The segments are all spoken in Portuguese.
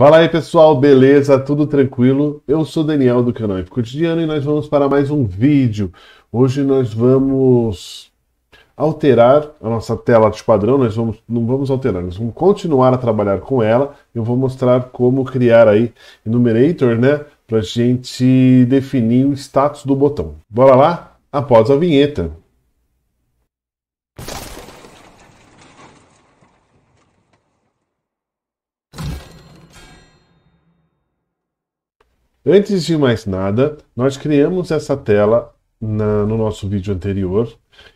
Fala aí pessoal, beleza? Tudo tranquilo? Eu sou Daniel do canal Epic Cotidiano e nós vamos para mais um vídeo. Hoje nós vamos alterar a nossa tela de padrão, nós vamos, não vamos alterar, nós vamos continuar a trabalhar com ela. Eu vou mostrar como criar aí Enumerator, né? Para a gente definir o status do botão. Bora lá? Após a vinheta. Antes de mais nada, nós criamos essa tela na, no nosso vídeo anterior.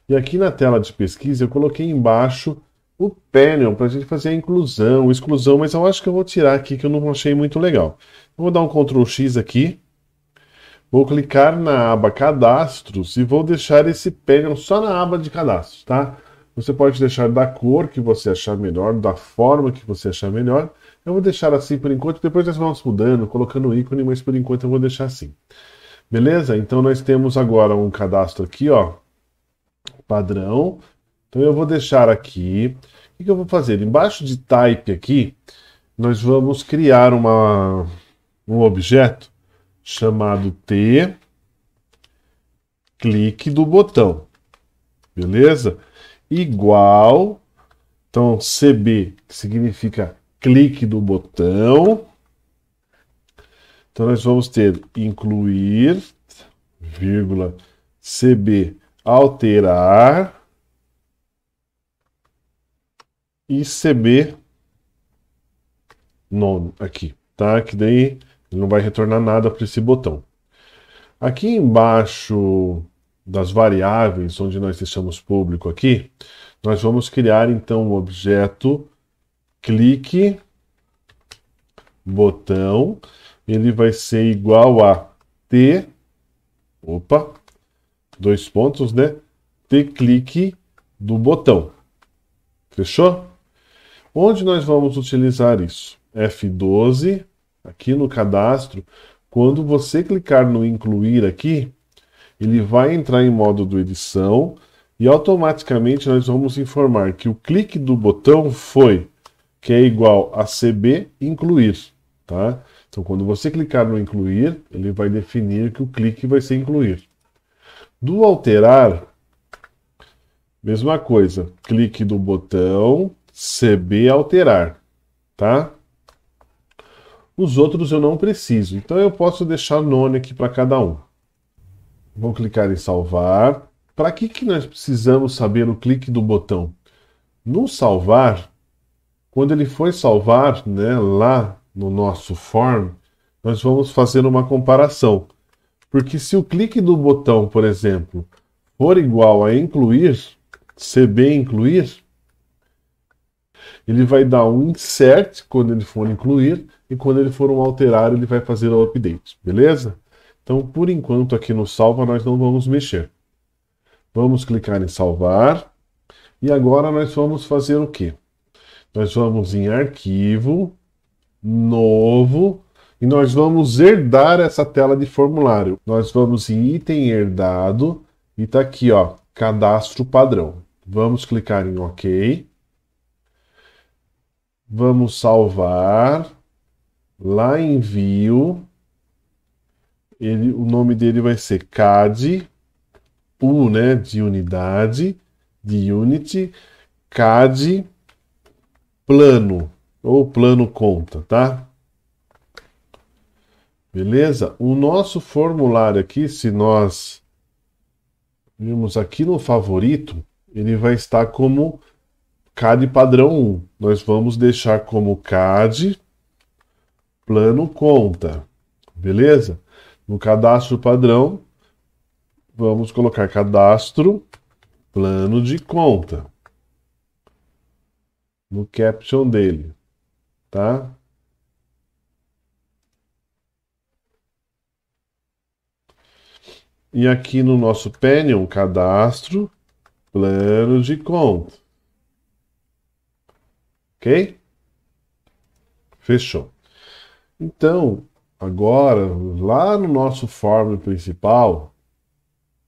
E aqui na tela de pesquisa eu coloquei embaixo o panel para a gente fazer a inclusão, exclusão, mas eu acho que eu vou tirar aqui que eu não achei muito legal. Vou dar um Ctrl X aqui, vou clicar na aba cadastros e vou deixar esse panel só na aba de cadastros, tá? Você pode deixar da cor que você achar melhor, da forma que você achar melhor. Eu vou deixar assim por enquanto, depois nós vamos mudando, colocando ícone, mas por enquanto eu vou deixar assim. Beleza? Então nós temos agora um cadastro aqui, ó, padrão. Então eu vou deixar aqui. O que, que eu vou fazer? Embaixo de type aqui, nós vamos criar uma, um objeto chamado T clique do botão. Beleza? igual. Então, CB, que significa clique do botão. Então, nós vamos ter incluir, vírgula, CB, alterar. E CB, nome aqui, tá? Que daí não vai retornar nada para esse botão. Aqui embaixo das variáveis, onde nós deixamos público aqui, nós vamos criar então um objeto clique botão, ele vai ser igual a t, opa, dois pontos, né? T clique do botão. Fechou? Onde nós vamos utilizar isso? F12, aqui no cadastro, quando você clicar no incluir aqui, ele vai entrar em modo do edição e automaticamente nós vamos informar que o clique do botão foi, que é igual a CB incluir, tá? Então quando você clicar no incluir, ele vai definir que o clique vai ser incluir. Do alterar, mesma coisa, clique do botão CB alterar, tá? Os outros eu não preciso, então eu posso deixar none aqui para cada um. Vou clicar em salvar. Para que, que nós precisamos saber o clique do botão? No salvar, quando ele foi salvar né, lá no nosso form, nós vamos fazer uma comparação. Porque se o clique do botão, por exemplo, for igual a incluir, CB incluir, ele vai dar um insert quando ele for incluir e quando ele for um alterar, ele vai fazer o update, beleza? Então, por enquanto, aqui no salva, nós não vamos mexer. Vamos clicar em salvar. E agora nós vamos fazer o quê? Nós vamos em arquivo, novo, e nós vamos herdar essa tela de formulário. Nós vamos em item herdado e tá aqui, ó, cadastro padrão. Vamos clicar em OK. Vamos salvar. Lá envio ele, o nome dele vai ser CAD, U, né, de unidade, de unity, CAD plano, ou plano conta, tá? Beleza? O nosso formulário aqui, se nós virmos aqui no favorito, ele vai estar como CAD padrão 1. Nós vamos deixar como CAD plano conta, beleza? No cadastro padrão, vamos colocar cadastro plano de conta. No caption dele, tá? E aqui no nosso Panion, cadastro, plano de conta. Ok? Fechou. Então, Agora, lá no nosso form principal,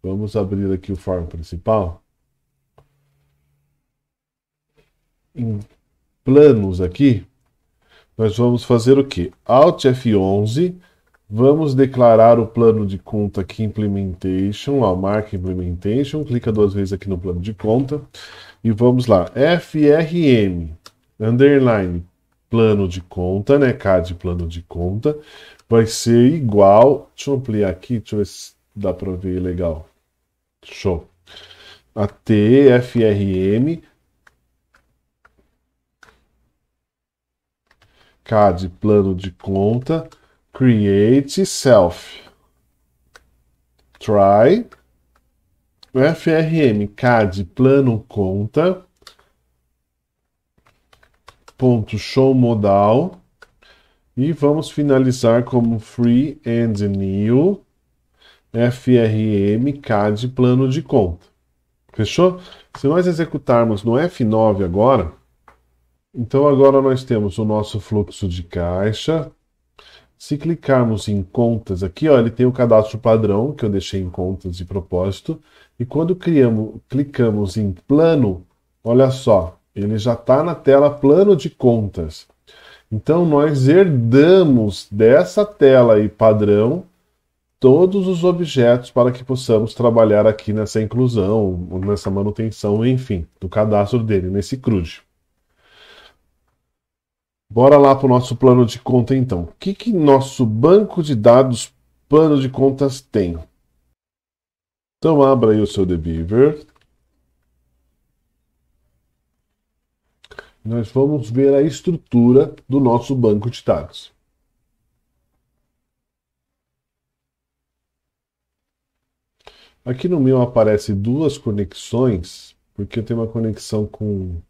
vamos abrir aqui o form principal. Em planos aqui, nós vamos fazer o que? Alt F11, vamos declarar o plano de conta aqui, Implementation, ó, marca Implementation, clica duas vezes aqui no plano de conta, e vamos lá, FRM, underline, plano de conta, né, CAD plano de conta, vai ser igual. Deixa eu ampliar aqui, deixa eu ver se dá para ver legal. Show. A TFRM CAD plano de conta create self try FRM CAD plano conta ponto show modal e vamos finalizar como Free and New FRM CAD plano de conta. Fechou? Se nós executarmos no F9 agora, então agora nós temos o nosso fluxo de caixa. Se clicarmos em contas aqui, ó, ele tem o cadastro padrão que eu deixei em contas de propósito. E quando criamos, clicamos em plano, olha só, ele já está na tela plano de contas. Então nós herdamos dessa tela aí padrão todos os objetos para que possamos trabalhar aqui nessa inclusão, nessa manutenção, enfim, do cadastro dele, nesse CRUD. Bora lá para o nosso plano de conta então. O que, que nosso banco de dados plano de contas tem? Então abra aí o seu The Beaver. nós vamos ver a estrutura do nosso banco de dados. Aqui no meu aparece duas conexões, porque eu tenho uma conexão com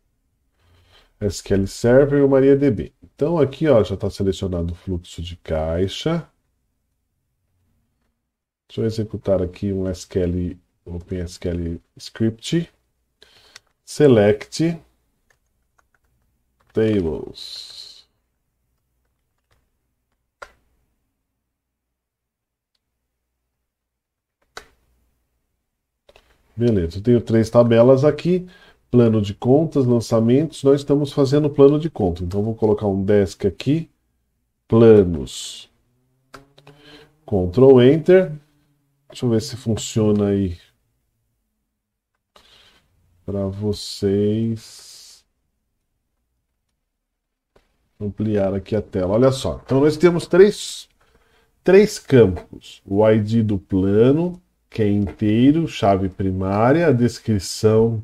SQL Server e o MariaDB. Então aqui ó, já está selecionado o fluxo de caixa. Deixa eu executar aqui um SQL OpenSQL script. Select tables. Beleza, eu tenho três tabelas aqui, plano de contas, lançamentos, nós estamos fazendo plano de conta. Então vou colocar um desk aqui, planos, Ctrl Enter, deixa eu ver se funciona aí para vocês ampliar aqui a tela. Olha só. Então nós temos três, três campos: o ID do plano, que é inteiro, chave primária, a descrição,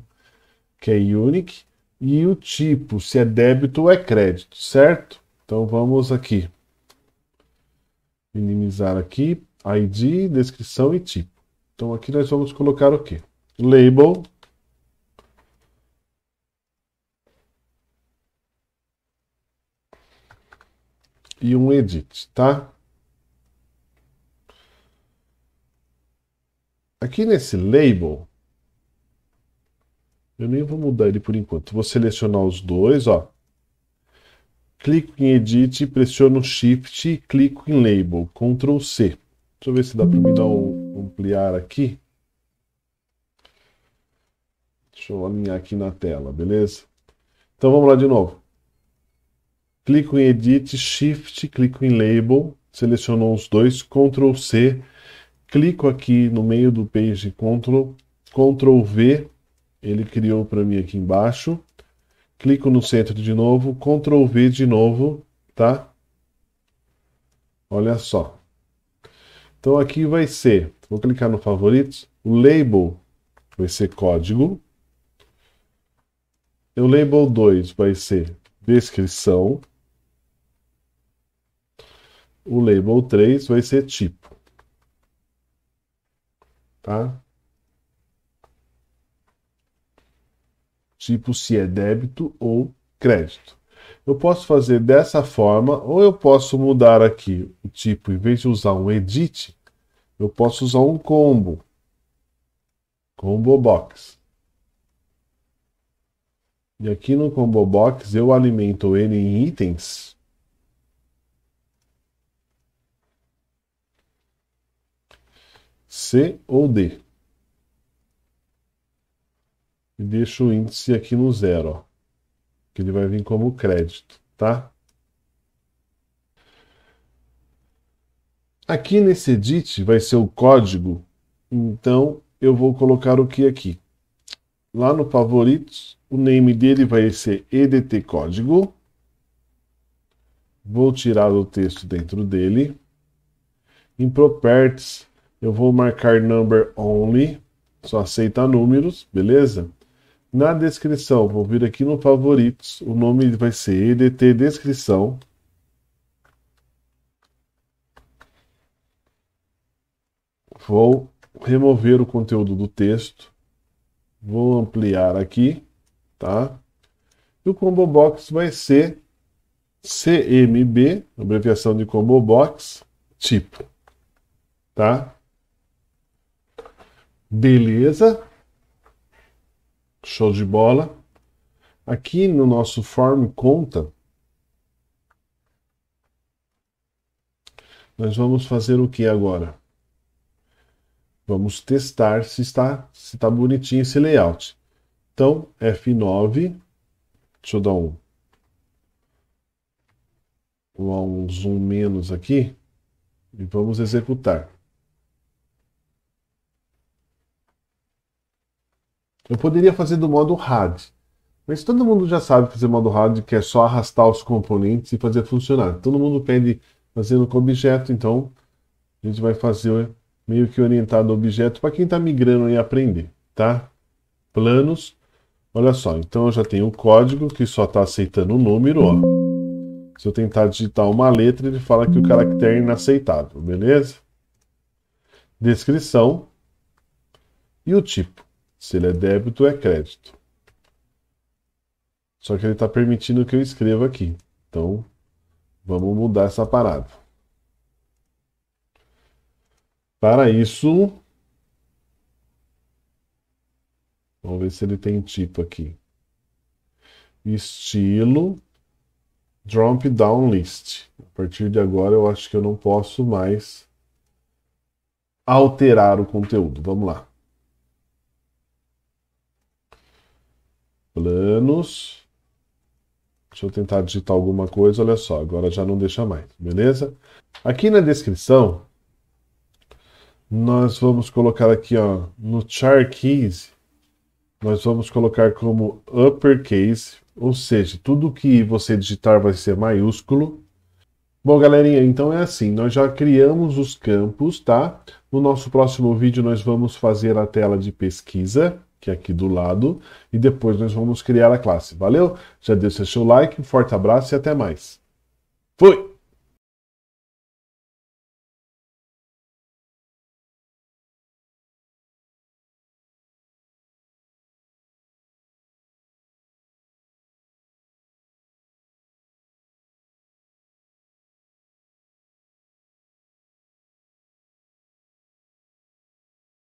que é unique, e o tipo, se é débito ou é crédito, certo? Então vamos aqui. Minimizar aqui, ID, descrição e tipo. Então aqui nós vamos colocar o quê? Label e um edit, tá? Aqui nesse label, eu nem vou mudar ele por enquanto. Vou selecionar os dois, ó. Clico em Edit, pressiono Shift e clico em Label, Ctrl C. Deixa eu ver se dá para me dar um ampliar aqui. Deixa eu alinhar aqui na tela, beleza? Então vamos lá de novo clico em Edit, Shift, clico em Label, seleciono os dois, Ctrl C, clico aqui no meio do page, Ctrl, Ctrl V, ele criou para mim aqui embaixo, clico no centro de novo, Ctrl V de novo, tá? Olha só. Então aqui vai ser, vou clicar no favoritos, o label vai ser código, o label 2 vai ser descrição, o label 3 vai ser tipo. Tá? Tipo se é débito ou crédito. Eu posso fazer dessa forma, ou eu posso mudar aqui o tipo, em vez de usar um edit, eu posso usar um combo. Combo box. E aqui no combo box eu alimento ele em itens C ou D. E deixo o índice aqui no zero, ó, que ele vai vir como crédito, tá? Aqui nesse edit vai ser o código, então eu vou colocar o que aqui? Lá no favoritos, o name dele vai ser edt código. Vou tirar o texto dentro dele. Em properties, eu vou marcar number only, só aceita números, beleza? Na descrição, vou vir aqui no favoritos, o nome vai ser EDT descrição. Vou remover o conteúdo do texto. Vou ampliar aqui, tá? E o combo box vai ser CMB, abreviação de combo box, tipo, tá? Beleza. Show de bola. Aqui no nosso form conta, nós vamos fazer o que agora? Vamos testar se está, se está bonitinho esse layout. Então, F9, deixa eu dar um, um zoom menos aqui e vamos executar. Eu poderia fazer do modo RAD, mas todo mundo já sabe fazer modo RAD, que é só arrastar os componentes e fazer funcionar. Todo mundo pede fazendo com objeto, então a gente vai fazer meio que orientado ao objeto para quem está migrando e aprender, tá? Planos, olha só, então eu já tenho o um código que só está aceitando o um número, ó. Se eu tentar digitar uma letra, ele fala que o caractere é inaceitável, beleza? Descrição e o tipo. Se ele é débito, é crédito. Só que ele está permitindo que eu escreva aqui. Então, vamos mudar essa parada. Para isso, vamos ver se ele tem tipo aqui. Estilo drop down list. A partir de agora, eu acho que eu não posso mais alterar o conteúdo. Vamos lá. Planos. Deixa eu tentar digitar alguma coisa, olha só, agora já não deixa mais, beleza? Aqui na descrição, nós vamos colocar aqui, ó, no char keys, nós vamos colocar como uppercase, ou seja, tudo que você digitar vai ser maiúsculo. Bom, galerinha, então é assim, nós já criamos os campos, tá? No nosso próximo vídeo nós vamos fazer a tela de pesquisa que é aqui do lado, e depois nós vamos criar a classe. Valeu? Já deixa seu like, um forte abraço e até mais. Fui!